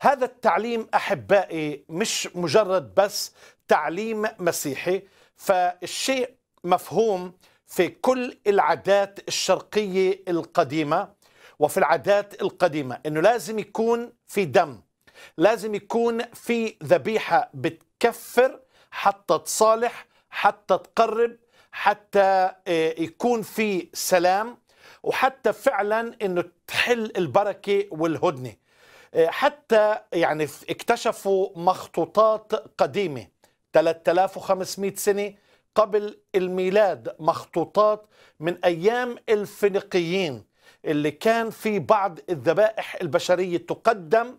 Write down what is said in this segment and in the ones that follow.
هذا التعليم أحبائي مش مجرد بس تعليم مسيحي فالشيء مفهوم في كل العادات الشرقية القديمة وفي العادات القديمة أنه لازم يكون في دم لازم يكون في ذبيحة بتكفر حتى تصالح حتى تقرب حتى آه، يكون في سلام وحتى فعلا انه تحل البركه والهدنه حتى يعني اكتشفوا مخطوطات قديمة 3500 سنة قبل الميلاد مخطوطات من أيام الفينيقيين اللي كان في بعض الذبائح البشرية تقدم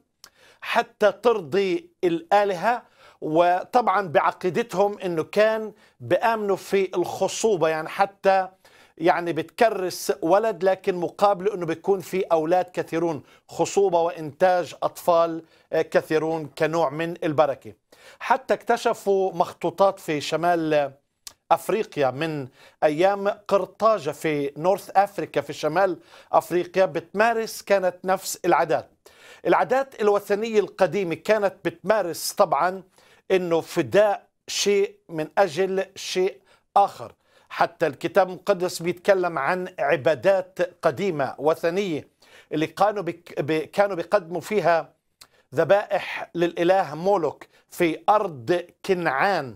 حتى ترضي الآلهة وطبعا بعقيدتهم أنه كان بآمنوا في الخصوبة يعني حتى يعني بتكرس ولد لكن مقابله انه بيكون في اولاد كثيرون خصوبه وانتاج اطفال آه، كثيرون كنوع من البركه حتى اكتشفوا مخطوطات في شمال افريقيا من ايام قرطاجه في نورث افريكا في شمال افريقيا بتمارس كانت نفس العادات العادات الوثنيه القديمه كانت بتمارس طبعا انه فداء شيء من اجل شيء اخر حتى الكتاب المقدس بيتكلم عن عبادات قديمة وثنية اللي كانوا كانوا بيقدموا فيها ذبائح للإله مولوك في أرض كنعان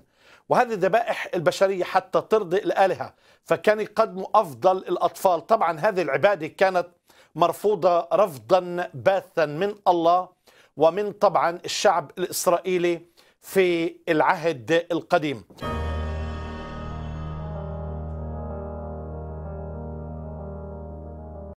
وهذه الذبائح البشرية حتى ترضي الآلهة فكان يقدموا أفضل الأطفال طبعا هذه العبادة كانت مرفوضة رفضا باثا من الله ومن طبعا الشعب الإسرائيلي في العهد القديم